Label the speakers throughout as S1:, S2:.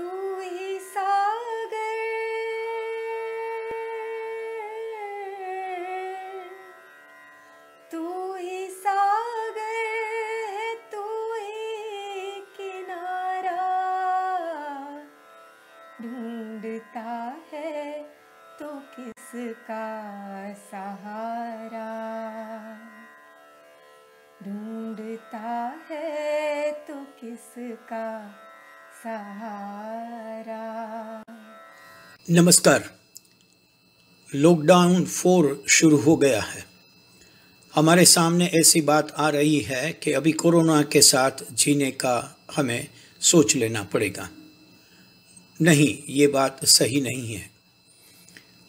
S1: tú. नमस्कार lockdown four शुरू हो गया है हमारे सामने ऐसी बात आ रही है कि अभी कोरोना के साथ जीने का हमें सोच लेना पड़ेगा नहीं ये बात सही नहीं है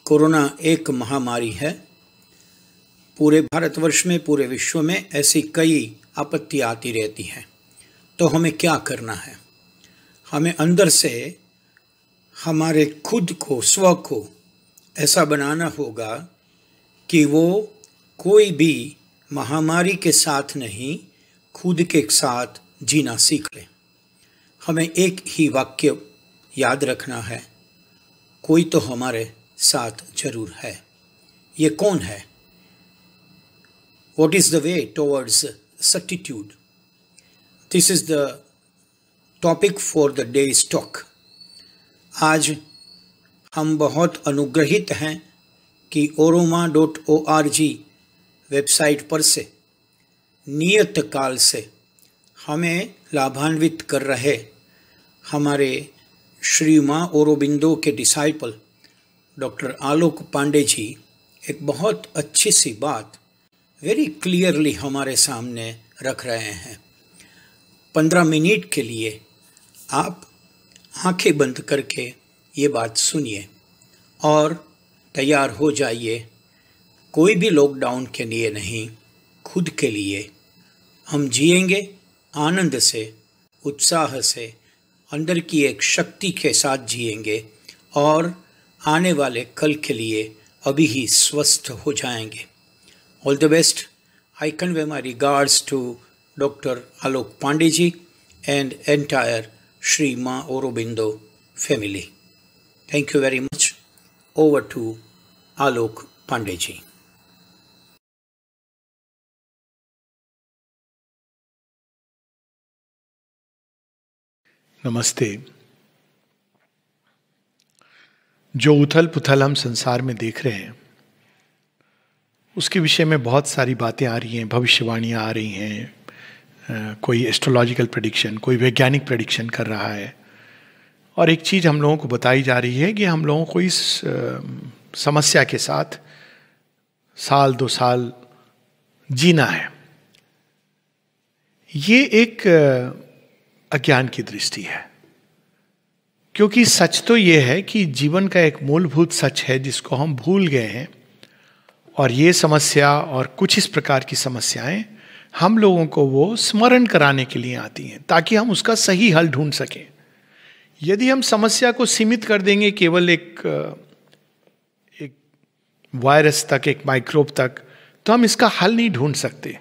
S1: कोरोना एक महामारी है पूरे भारतवर्ष में पूरे विश्व में ऐसी कई आपत्ति आती रहती हैं तो हमें क्या करना है हमें अंदर से हमारे खुद को स्व को ऐसा बनाना होगा कि वो कोई भी महामारी के साथ नहीं खुद के साथ जीना सीख ले हमें एक ही वाक्य याद रखना है कोई तो हमारे साथ जरूर है ये कौन है what is the way towards certitude this is the topic for the day stock आज हम बहुत अनुग्रहित हैं कि Auroma dot O R G website पर से नियत काल से हमें लाभान्वित कर रहे हमारे श्री माँ ओरोबिंदो के डिसाइपल डॉक्टर आलोक पांडे जी एक बहुत अच्छी सी बात वेरी क्लियरली हमारे सामने रख रहे हैं पंद्रह मिनट के लिए आप आंखें बंद करके ये बात सुनिए और तैयार हो जाइए कोई भी लॉकडाउन के लिए नहीं खुद के लिए हम जिएंगे आनंद से उत्साह से अंदर की एक शक्ति के साथ जिएंगे और आने वाले कल के लिए अभी ही स्वस्थ हो जाएंगे all the best I way my regards to doctor Alok Pandey ji and entire Sri Ma Aurobindo family. Thank you very much. Over to Alok Pandeji. नमस्ते जो उथल पुथल हम
S2: संसार में देख रहे हैं उसके विषय में बहुत सारी बातें आ रही हैं भविष्यवाणियाँ आ रही हैं कोई एस्ट्रोलॉजिकल प्रडिक्शन कोई वैज्ञानिक प्रडिक्शन कर रहा है और एक चीज़ हम लोगों को बताई जा रही है कि हम लोगों को इस समस्या के साथ साल दो साल जीना है ये एक अज्ञान की दृष्टि है क्योंकि सच तो ये है कि जीवन का एक मूलभूत सच है जिसको हम भूल गए हैं और ये समस्या और कुछ इस प्रकार की समस्याएं हम लोगों को वो स्मरण कराने के लिए आती हैं ताकि हम उसका सही हल ढूंढ सकें यदि हम समस्या को सीमित कर देंगे केवल एक एक वायरस तक एक माइक्रोब तक तो हम इसका हल नहीं ढूंढ सकते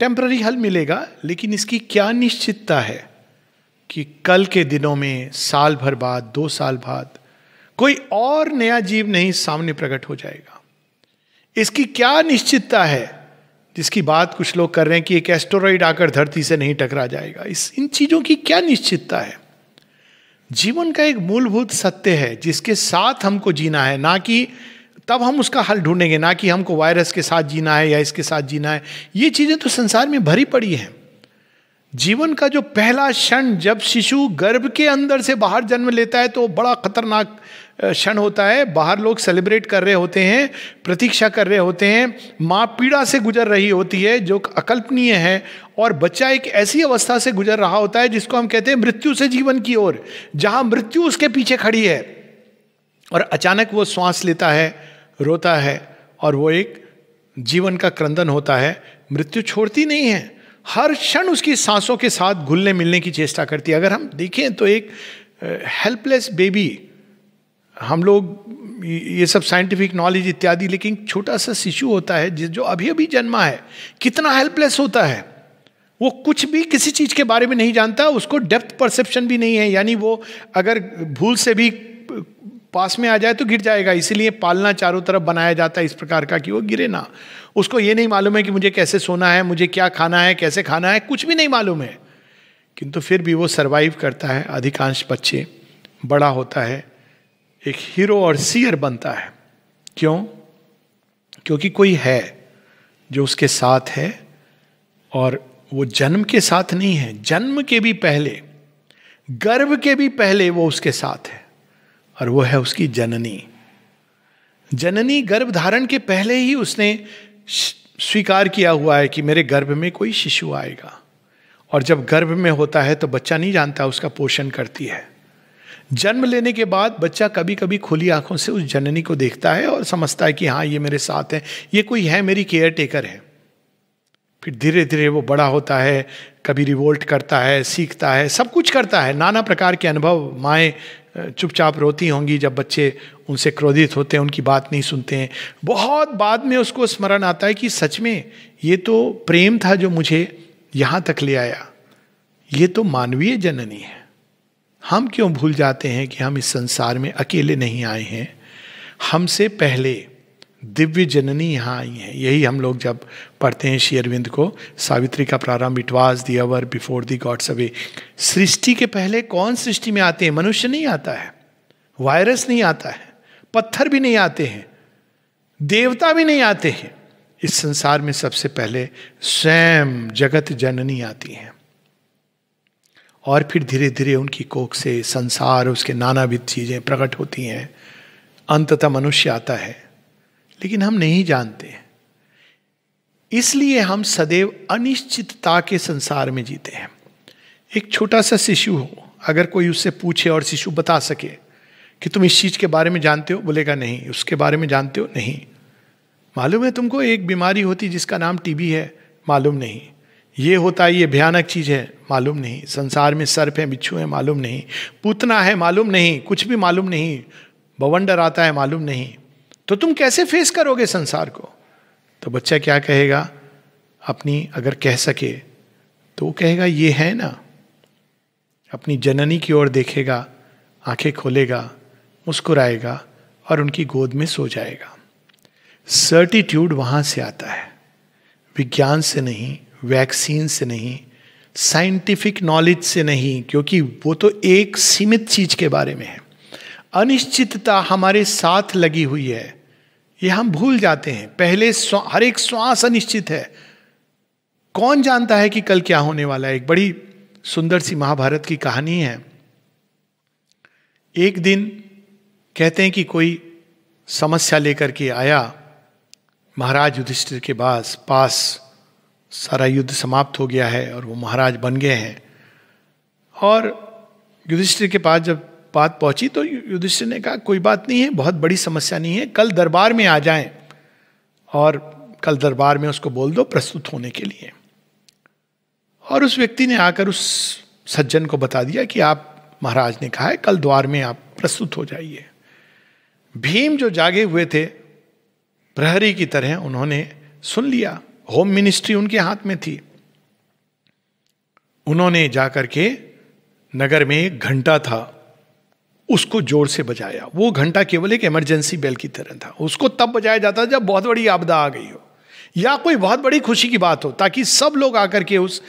S2: टेम्प्ररी हल मिलेगा लेकिन इसकी क्या निश्चितता है कि कल के दिनों में साल भर बाद दो साल बाद कोई और नया जीव नहीं सामने प्रकट हो जाएगा इसकी क्या निश्चितता है जिसकी बात कुछ लोग कर रहे हैं कि एक एस्टोरॉइड आकर धरती से नहीं टकरा जाएगा इस इन चीज़ों की क्या निश्चितता है जीवन का एक मूलभूत सत्य है जिसके साथ हमको जीना है ना कि तब हम उसका हल ढूंढेंगे ना कि हमको वायरस के साथ जीना है या इसके साथ जीना है ये चीज़ें तो संसार में भरी पड़ी हैं जीवन का जो पहला क्षण जब शिशु गर्भ के अंदर से बाहर जन्म लेता है तो बड़ा खतरनाक क्षण होता है बाहर लोग सेलिब्रेट कर रहे होते हैं प्रतीक्षा कर रहे होते हैं माँ पीड़ा से गुजर रही होती है जो अकल्पनीय है और बच्चा एक ऐसी अवस्था से गुजर रहा होता है जिसको हम कहते हैं मृत्यु से जीवन की ओर जहाँ मृत्यु उसके पीछे खड़ी है और अचानक वो श्वास लेता है रोता है और वो एक जीवन का क्रंदन होता है मृत्यु छोड़ती नहीं है हर क्षण उसकी सांसों के साथ घुलने मिलने की चेष्टा करती है अगर हम देखें तो एक हेल्पलेस बेबी हम लोग ये सब साइंटिफिक नॉलेज इत्यादि लेकिन छोटा सा शिशु होता है जिस जो अभी अभी जन्मा है कितना हेल्पलेस होता है वो कुछ भी किसी चीज़ के बारे में नहीं जानता उसको डेप्थ परसेप्शन भी नहीं है यानी वो अगर भूल से भी पास में आ जाए तो गिर जाएगा इसीलिए पालना चारों तरफ बनाया जाता है इस प्रकार का कि वो गिरे ना उसको ये नहीं मालूम है कि मुझे कैसे सोना है मुझे क्या खाना है कैसे खाना है कुछ भी नहीं मालूम है किंतु फिर भी वो सर्वाइव करता है अधिकांश बच्चे बड़ा होता है एक हीरो और सीयर बनता है क्यों क्योंकि कोई है जो उसके साथ है और वो जन्म के साथ नहीं है जन्म के भी पहले गर्भ के भी पहले वो उसके साथ है और वो है उसकी जननी जननी गर्भ धारण के पहले ही उसने स्वीकार किया हुआ है कि मेरे गर्भ में कोई शिशु आएगा और जब गर्भ में होता है तो बच्चा नहीं जानता उसका पोषण करती है जन्म लेने के बाद बच्चा कभी कभी खुली आंखों से उस जननी को देखता है और समझता है कि हाँ ये मेरे साथ है ये कोई है मेरी केयर टेकर है फिर धीरे धीरे वो बड़ा होता है कभी रिवोल्ट करता है सीखता है सब कुछ करता है नाना प्रकार के अनुभव माएँ चुपचाप रोती होंगी जब बच्चे उनसे क्रोधित होते हैं उनकी बात नहीं सुनते हैं बहुत बाद में उसको स्मरण आता है कि सच में ये तो प्रेम था जो मुझे यहाँ तक ले आया ये तो मानवीय जननी है हम क्यों भूल जाते हैं कि हम इस संसार में अकेले नहीं आए हैं हमसे पहले दिव्य जननी यहाँ आई हैं यही हम लोग जब पढ़ते हैं श्री अरविंद को सावित्री का प्रारंभ it was the hour before the gods awake सृष्टि के पहले कौन सृष्टि में आते हैं मनुष्य नहीं आता है वायरस नहीं आता है पत्थर भी नहीं आते हैं देवता भी नहीं आते हैं इस संसार में सबसे पहले स्वयं जगत जननी आती हैं और फिर धीरे धीरे उनकी कोख से संसार उसके नानाविध चीज़ें प्रकट होती हैं अंततः मनुष्य आता है लेकिन हम नहीं जानते इसलिए हम सदैव अनिश्चितता के संसार में जीते हैं एक छोटा सा शिशु हो अगर कोई उससे पूछे और शिशु बता सके कि तुम इस चीज़ के बारे में जानते हो बोलेगा नहीं उसके बारे में जानते हो नहीं मालूम है तुमको एक बीमारी होती जिसका नाम टीबी है मालूम नहीं ये होता है ये भयानक चीज़ है मालूम नहीं संसार में सर्प है बिच्छू है मालूम नहीं पूतना है मालूम नहीं कुछ भी मालूम नहीं बवंडर आता है मालूम नहीं तो तुम कैसे फेस करोगे संसार को तो बच्चा क्या कहेगा अपनी अगर कह सके तो वो कहेगा ये है ना अपनी जननी की ओर देखेगा आंखें खोलेगा मुस्कुराएगा और उनकी गोद में सो जाएगा सर्टिट्यूड वहां से आता है विज्ञान से नहीं वैक्सीन से नहीं साइंटिफिक नॉलेज से नहीं क्योंकि वो तो एक सीमित चीज के बारे में है अनिश्चितता हमारे साथ लगी हुई है ये हम भूल जाते हैं पहले हर एक श्वास अनिश्चित है कौन जानता है कि कल क्या होने वाला है एक बड़ी सुंदर सी महाभारत की कहानी है एक दिन कहते हैं कि कोई समस्या लेकर के आया महाराज युधिष्ठिर के पास पास सारा युद्ध समाप्त हो गया है और वो महाराज बन गए हैं और युधिष्ठिर के पास जब बात पहुंची तो युधिष्ठिर ने कहा कोई बात नहीं है बहुत बड़ी समस्या नहीं है कल दरबार में आ जाएं और कल दरबार में उसको बोल दो प्रस्तुत होने के लिए और उस व्यक्ति ने आकर उस सज्जन को बता दिया कि आप महाराज ने कहा है कल द्वार में आप प्रस्तुत हो जाइए भीम जो जागे हुए थे प्रहरी की तरह उन्होंने सुन लिया होम मिनिस्ट्री उनके हाथ में थी उन्होंने जाकर के नगर में एक घंटा था उसको जोर से बजाया वो घंटा केवल एक इमरजेंसी बेल की तरह था उसको तब बजाया जाता जब बहुत बड़ी आपदा आ गई हो या कोई बहुत बड़ी खुशी की बात हो ताकि सब लोग आकर के उस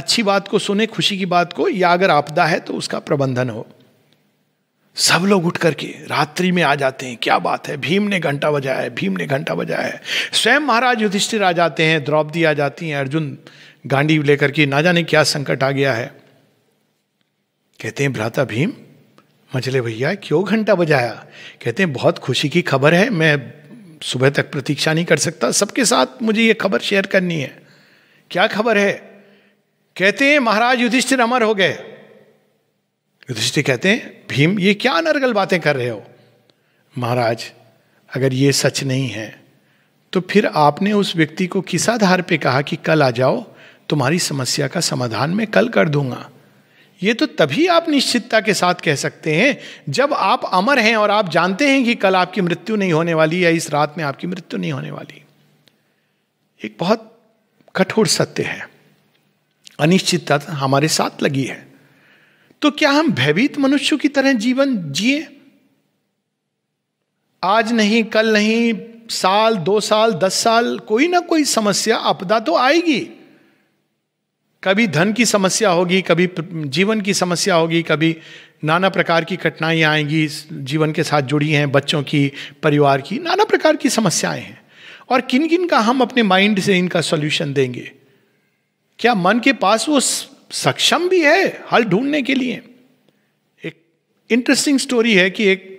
S2: अच्छी बात को सुने खुशी की बात को या अगर आपदा है तो उसका प्रबंधन हो सब लोग उठ करके रात्रि में आ जाते हैं क्या बात है भीम ने घंटा बजाया है भीम ने घंटा बजाया है स्वयं महाराज युधिष्ठिर आ जाते हैं द्रौपदी आ जाती हैं अर्जुन गांडी लेकर के ना जाने क्या संकट आ गया है कहते हैं भ्राता भीम मचले भैया क्यों घंटा बजाया कहते हैं बहुत खुशी की खबर है मैं सुबह तक प्रतीक्षा नहीं कर सकता सबके साथ मुझे ये खबर शेयर करनी है क्या खबर है कहते हैं महाराज युधिष्ठिर अमर हो गए युधिष्ठिर कहते हैं भीम ये क्या अनर्गल बातें कर रहे हो महाराज अगर ये सच नहीं है तो फिर आपने उस व्यक्ति को किस आधार पे कहा कि कल आ जाओ तुम्हारी समस्या का समाधान मैं कल कर दूंगा ये तो तभी आप निश्चितता के साथ कह सकते हैं जब आप अमर हैं और आप जानते हैं कि कल आपकी मृत्यु नहीं होने वाली या इस रात में आपकी मृत्यु नहीं होने वाली एक बहुत कठोर सत्य है अनिश्चितता हमारे साथ लगी है तो क्या हम भयभीत मनुष्य की तरह जीवन जिए आज नहीं कल नहीं साल दो साल दस साल कोई ना कोई समस्या आपदा तो आएगी कभी धन की समस्या होगी कभी जीवन की समस्या होगी कभी नाना प्रकार की कठिनाइयाँ आएंगी जीवन के साथ जुड़ी हैं बच्चों की परिवार की नाना प्रकार की समस्याएं हैं और किन किन का हम अपने माइंड से इनका सॉल्यूशन देंगे क्या मन के पास वो सक्षम भी है हल ढूंढने के लिए एक इंटरेस्टिंग स्टोरी है कि एक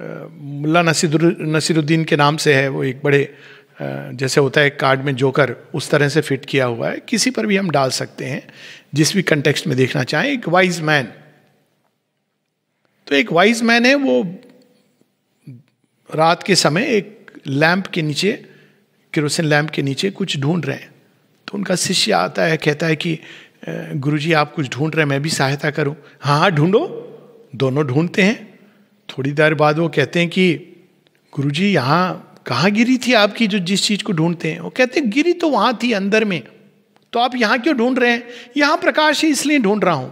S2: मुल्ला नसीदुर नसीरुद्दीन के नाम से है वो एक बड़े जैसे होता है कार्ड में जोकर उस तरह से फिट किया हुआ है किसी पर भी हम डाल सकते हैं जिस भी कंटेक्स्ट में देखना चाहें एक वाइज मैन तो एक वाइज मैन है वो रात के समय एक लैंप के नीचे किरोसिन लैंप के नीचे कुछ ढूंढ रहे हैं तो उनका शिष्य आता है कहता है कि गुरु जी आप कुछ ढूंढ रहे हैं मैं भी सहायता करूं हाँ हाँ ढूंढो दोनों ढूंढते हैं थोड़ी देर बाद वो कहते हैं कि गुरु जी यहाँ कहाँ गिरी थी आपकी जो जिस चीज को ढूंढते हैं वो कहते हैं गिरी तो वहां थी अंदर में तो आप यहाँ क्यों ढूंढ रहे हैं यहाँ प्रकाश ही इसलिए ढूंढ रहा हूं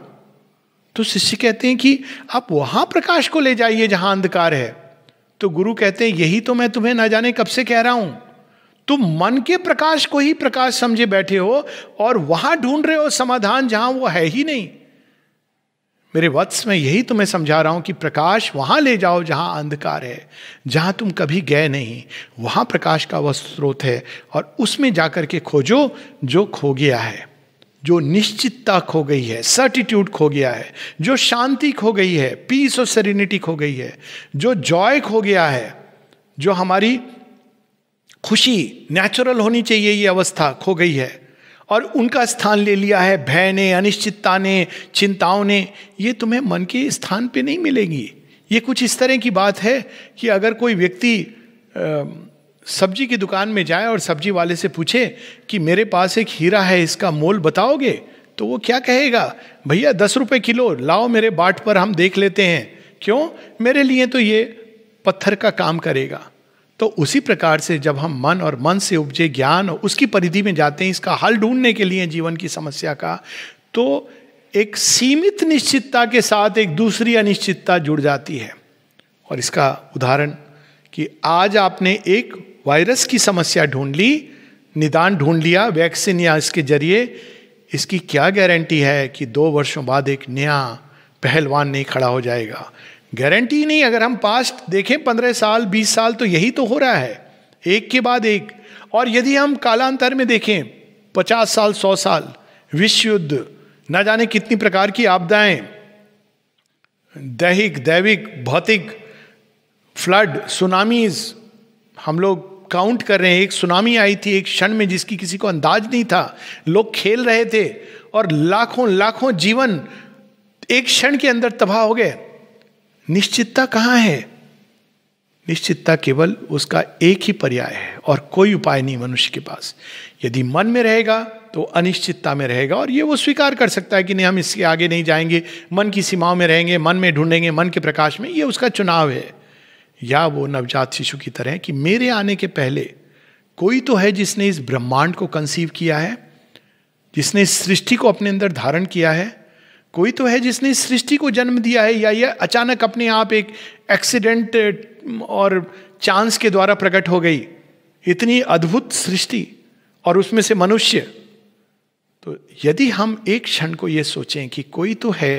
S2: तो शिष्य कहते हैं कि आप वहां प्रकाश को ले जाइए जहां अंधकार है तो गुरु कहते हैं यही तो मैं तुम्हें ना जाने कब से कह रहा हूं तुम मन के प्रकाश को ही प्रकाश समझे बैठे हो और वहां ढूंढ रहे हो समाधान जहां वो है ही नहीं मेरे वत्स में यही तुम्हें समझा रहा हूं कि प्रकाश वहां ले जाओ जहां अंधकार है जहां तुम कभी गए नहीं वहां प्रकाश का वह स्रोत है और उसमें जाकर के खोजो जो खो गया है जो निश्चितता खो गई है सर्टिट्यूड खो गया है जो शांति खो गई है पीस और सेरिनिटी खो गई है जो जॉय खो गया है जो हमारी खुशी नेचुरल होनी चाहिए ये अवस्था खो गई है और उनका स्थान ले लिया है भय ने अनिश्चितता ने चिंताओं ने ये तुम्हें मन के स्थान पे नहीं मिलेगी ये कुछ इस तरह की बात है कि अगर कोई व्यक्ति सब्जी की दुकान में जाए और सब्जी वाले से पूछे कि मेरे पास एक हीरा है इसका मोल बताओगे तो वो क्या कहेगा भैया दस रुपये किलो लाओ मेरे बाट पर हम देख लेते हैं क्यों मेरे लिए तो ये पत्थर का काम करेगा तो उसी प्रकार से जब हम मन और मन से उपजे ज्ञान और उसकी परिधि में जाते हैं इसका हल ढूंढने के लिए जीवन की समस्या का तो एक सीमित निश्चितता के साथ एक दूसरी अनिश्चितता जुड़ जाती है और इसका उदाहरण कि आज आपने एक वायरस की समस्या ढूंढ ली निदान ढूंढ लिया वैक्सीन या इसके जरिए इसकी क्या गारंटी है कि दो वर्षों बाद एक नया पहलवान नहीं खड़ा हो जाएगा गारंटी नहीं अगर हम पास्ट देखें पंद्रह साल बीस साल तो यही तो हो रहा है एक के बाद एक और यदि हम कालांतर में देखें पचास साल सौ साल विश्व युद्ध न जाने कितनी प्रकार की आपदाएं दैहिक दैविक भौतिक फ्लड सुनामीज हम लोग काउंट कर रहे हैं एक सुनामी आई थी एक क्षण में जिसकी किसी को अंदाज नहीं था लोग खेल रहे थे और लाखों लाखों जीवन एक क्षण के अंदर तबाह हो गए निश्चितता कहाँ है निश्चितता केवल उसका एक ही पर्याय है और कोई उपाय नहीं मनुष्य के पास यदि मन में रहेगा तो अनिश्चितता में रहेगा और ये वो स्वीकार कर सकता है कि नहीं हम इसके आगे नहीं जाएंगे मन की सीमाओं में रहेंगे मन में ढूंढेंगे मन के प्रकाश में ये उसका चुनाव है या वो नवजात शिशु की तरह कि मेरे आने के पहले कोई तो है जिसने इस ब्रह्मांड को कंसीव किया है जिसने इस सृष्टि को अपने अंदर धारण किया है कोई तो है जिसने इस सृष्टि को जन्म दिया है या यह अचानक अपने आप एक एक्सीडेंट और चांस के द्वारा प्रकट हो गई इतनी अद्भुत सृष्टि और उसमें से मनुष्य तो यदि हम एक क्षण को यह सोचें कि कोई तो है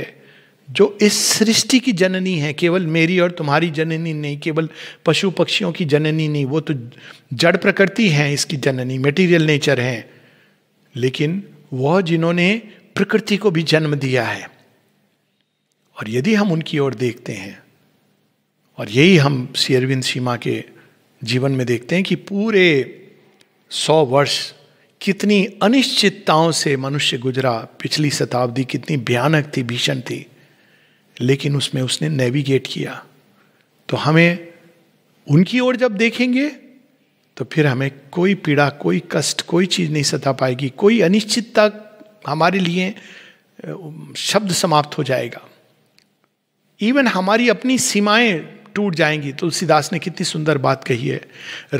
S2: जो इस सृष्टि की जननी है केवल मेरी और तुम्हारी जननी नहीं केवल पशु पक्षियों की जननी नहीं वो तो जड़ प्रकृति है इसकी जननी मटेरियल नेचर है लेकिन वह जिन्होंने प्रकृति को भी जन्म दिया है और यदि हम उनकी ओर देखते हैं और यही हम श्री सीमा के जीवन में देखते हैं कि पूरे सौ वर्ष कितनी अनिश्चितताओं से मनुष्य गुजरा पिछली शताब्दी कितनी भयानक थी भीषण थी लेकिन उसमें उसने नेविगेट किया तो हमें उनकी ओर जब देखेंगे तो फिर हमें कोई पीड़ा कोई कष्ट कोई चीज़ नहीं सता पाएगी कोई अनिश्चितता हमारे लिए शब्द समाप्त हो जाएगा इवन हमारी अपनी सीमाएं टूट जाएंगी तुलसीदास ने कितनी सुंदर बात कही है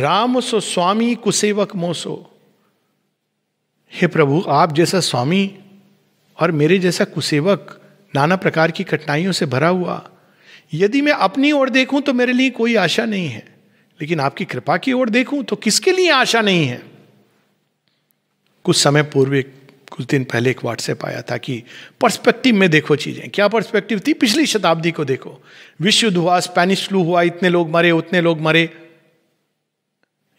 S2: राम सो स्वामी कुसेवक मोसो हे प्रभु आप जैसा स्वामी और मेरे जैसा कुसेवक नाना प्रकार की कठिनाइयों से भरा हुआ यदि मैं अपनी ओर देखूं तो मेरे लिए कोई आशा नहीं है लेकिन आपकी कृपा की ओर देखूं तो किसके लिए आशा नहीं है कुछ समय पूर्व एक कुछ दिन पहले एक व्हाट्सएप आया था कि पर्सपेक्टिव में देखो चीज़ें क्या पर्सपेक्टिव थी पिछली शताब्दी को देखो विश्व युद्ध हुआ स्पेनिश फ्लू हुआ इतने लोग मरे उतने लोग मरे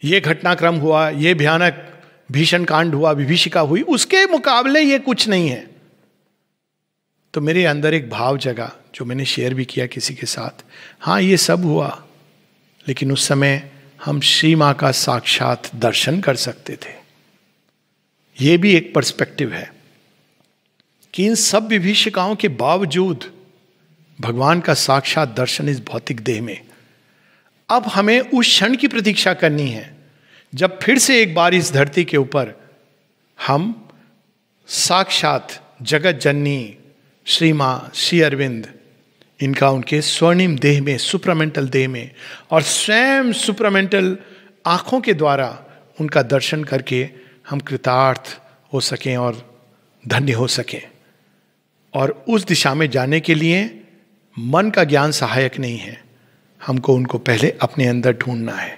S2: ये घटनाक्रम हुआ ये भयानक भीषण कांड हुआ विभीषिका हुई उसके मुकाबले ये कुछ नहीं है तो मेरे अंदर एक भाव जगा जो मैंने शेयर भी किया किसी के साथ हाँ ये सब हुआ लेकिन उस समय हम श्री माँ का साक्षात दर्शन कर सकते थे ये भी एक पर्सपेक्टिव है कि इन सब विभीषिकाओं के बावजूद भगवान का साक्षात दर्शन इस भौतिक देह में अब हमें उस क्षण की प्रतीक्षा करनी है जब फिर से एक बार इस धरती के ऊपर हम साक्षात जगत जननी श्री माँ श्री अरविंद इनका उनके स्वर्णिम देह में सुप्रमेंटल देह में और स्वयं सुप्रमेंटल आँखों के द्वारा उनका दर्शन करके हम कृतार्थ हो सकें और धन्य हो सकें और उस दिशा में जाने के लिए मन का ज्ञान सहायक नहीं है हमको उनको पहले अपने अंदर ढूंढना है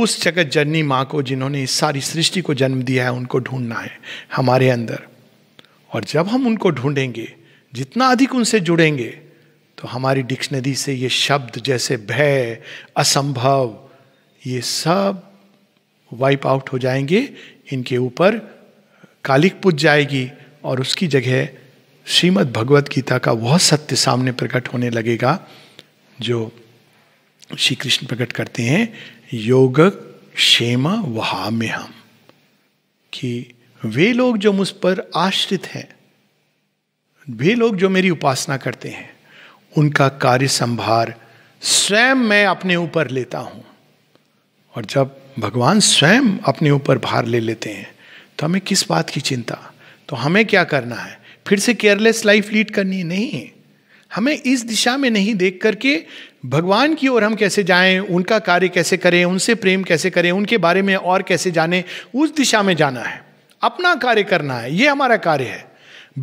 S2: उस जगत जननी माँ को जिन्होंने इस सारी सृष्टि को जन्म दिया है उनको ढूंढना है हमारे अंदर और जब हम उनको ढूंढेंगे जितना अधिक उनसे जुड़ेंगे तो हमारी डिक्शनरी से ये शब्द जैसे भय असंभव ये सब वाइप आउट हो जाएंगे इनके ऊपर कालिक पूज जाएगी और उसकी जगह श्रीमद् भगवत गीता का वह सत्य सामने प्रकट होने लगेगा जो श्री कृष्ण प्रकट करते हैं योग क्षेम वहाम्य हम कि वे लोग जो मुझ पर आश्रित हैं वे लोग जो मेरी उपासना करते हैं उनका कार्य संभार स्वयं मैं अपने ऊपर लेता हूं और जब भगवान स्वयं अपने ऊपर भार ले लेते हैं तो हमें किस बात की चिंता तो हमें क्या करना है फिर से केयरलेस लाइफ लीड करनी है नहीं हमें इस दिशा में नहीं देख करके भगवान की ओर हम कैसे जाएं उनका कार्य कैसे करें उनसे प्रेम कैसे करें उनके बारे में और कैसे जाने उस दिशा में जाना है अपना कार्य करना है ये हमारा कार्य है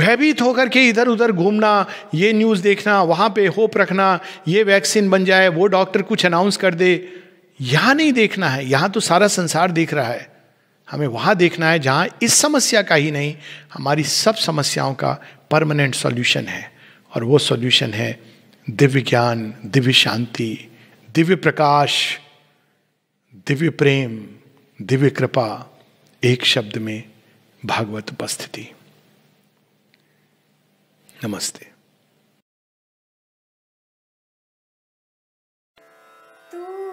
S2: भयभीत होकर के इधर उधर घूमना ये न्यूज़ देखना वहाँ पे होप रखना ये वैक्सीन बन जाए वो डॉक्टर कुछ अनाउंस कर दे यहां नहीं देखना है यहां तो सारा संसार देख रहा है हमें वहां देखना है जहां इस समस्या का ही नहीं हमारी सब समस्याओं का परमानेंट सॉल्यूशन है और वो सॉल्यूशन है दिव्य ज्ञान दिव्य शांति दिव्य प्रकाश दिव्य प्रेम दिव्य कृपा एक शब्द में भागवत उपस्थिति
S1: नमस्ते तू